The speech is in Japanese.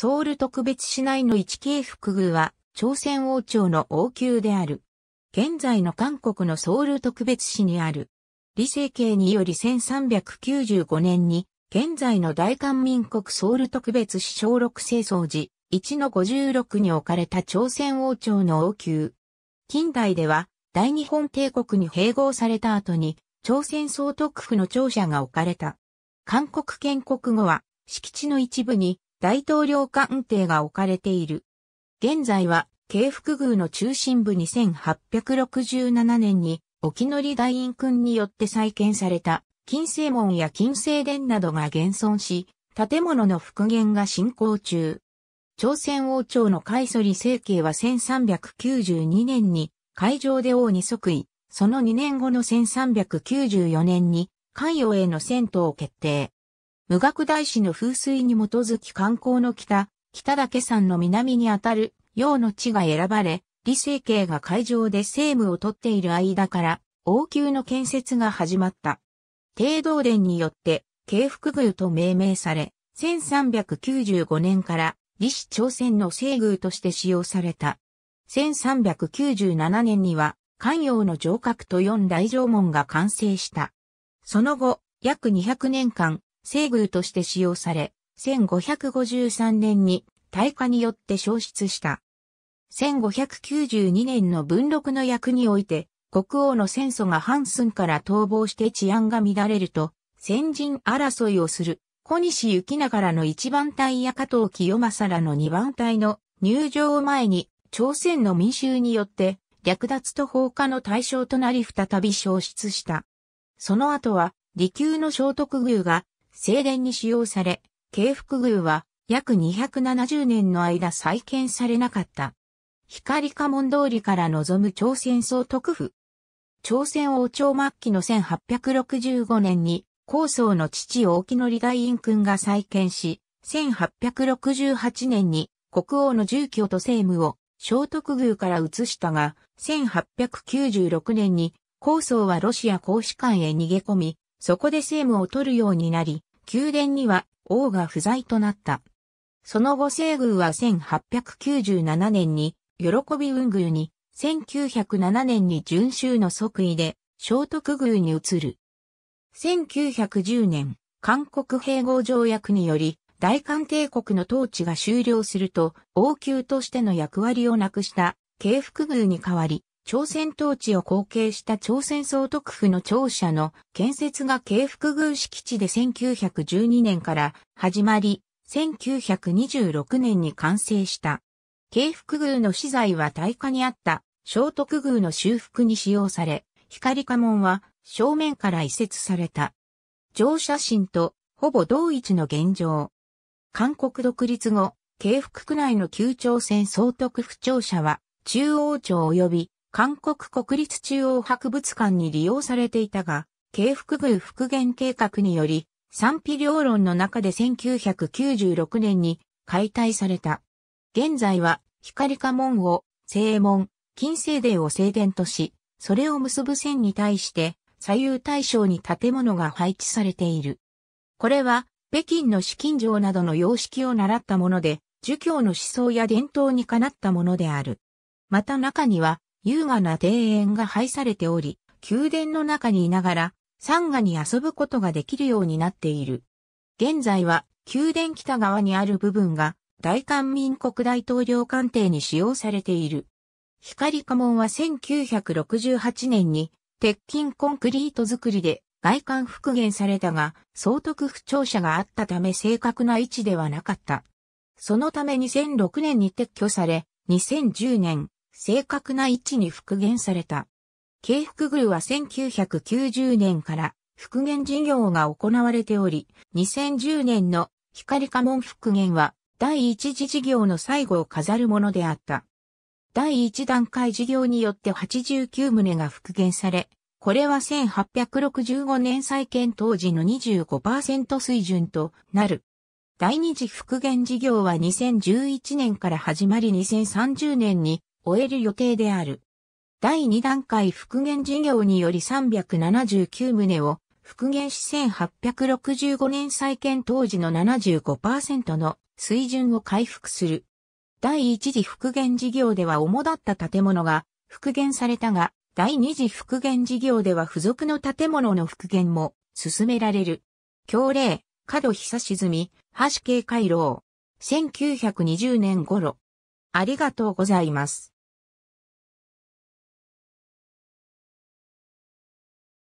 ソウル特別市内の一京福宮は、朝鮮王朝の王宮である。現在の韓国のソウル特別市にある。李成景により1395年に、現在の大韓民国ソウル特別市小六清掃寺、1の56に置かれた朝鮮王朝の王宮。近代では、大日本帝国に併合された後に、朝鮮総督府の庁舎が置かれた。韓国建国後は、敷地の一部に、大統領官邸が置かれている。現在は、京福宮の中心部に1867年に、沖り大院君によって再建された、金星門や金星殿などが現存し、建物の復元が進行中。朝鮮王朝の海祖里政慶は1392年に、海上で王に即位、その2年後の1394年に、関与への戦闘を決定。無学大師の風水に基づき観光の北、北岳山の南にあたる、陽の地が選ばれ、李成慶が会場で政務をとっている間から、王宮の建設が始まった。帝道殿によって、慶福宮と命名され、1395年から、李氏朝鮮の西宮として使用された。1397年には、関陽の城郭と四大城門が完成した。その後、約200年間、西宮として使用され、1553年に大火によって消失した。1592年の文禄の役において、国王の戦争が半寸から逃亡して治安が乱れると、先人争いをする、小西行長らの一番隊や加藤清正らの二番隊の入場を前に、朝鮮の民衆によって、略奪と放火の対象となり再び消失した。その後は、利休の聖徳宮が正殿に使用され、慶福宮は約270年の間再建されなかった。光家門通りから望む朝鮮総督府。朝鮮王朝末期の1865年に、高僧の父大木の利大院君が再建し、1868年に国王の住居と政務を聖徳宮から移したが、1896年に高僧はロシア公使館へ逃げ込み、そこで政務を取るようになり、宮殿には王が不在となった。その後西宮は1897年に、喜び運宮に、1907年に順州の即位で、聖徳宮に移る。1910年、韓国併合条約により、大韓帝国の統治が終了すると、王宮としての役割をなくした、慶福宮に代わり、朝鮮統治を後継した朝鮮総督府の庁舎の建設が京福宮敷地で1912年から始まり、1926年に完成した。京福宮の資材は大火にあった聖徳宮の修復に使用され、光家門は正面から移設された。乗車神とほぼ同一の現状。韓国独立後、京福区内の旧朝鮮総督府庁舎は中央庁及び韓国国立中央博物館に利用されていたが、京福宮復元計画により、賛否両論の中で1996年に解体された。現在は、光家門を、正門、金聖殿を正殿とし、それを結ぶ線に対して、左右対称に建物が配置されている。これは、北京の資金城などの様式を習ったもので、儒教の思想や伝統にかなったものである。また中には、優雅な庭園が配されており、宮殿の中にいながら、山河に遊ぶことができるようになっている。現在は、宮殿北側にある部分が、大韓民国大統領官邸に使用されている。光家門は1968年に、鉄筋コンクリート作りで外観復元されたが、総督不調者があったため正確な位置ではなかった。そのため2006年に撤去され、2010年、正確な位置に復元された。京福宮は1990年から復元事業が行われており、2010年の光家門復元は第一次事業の最後を飾るものであった。第一段階事業によって89棟が復元され、これは1865年再建当時の25%水準となる。第二次復元事業は2011年から始まり2030年に終える予定である。第2段階復元事業により379棟を復元し1865年再建当時の75%の水準を回復する。第1次復元事業では主だった建物が復元されたが、第2次復元事業では付属の建物の復元も進められる。強例、角久沈み、橋系回廊。1920年頃、ありがとうございます。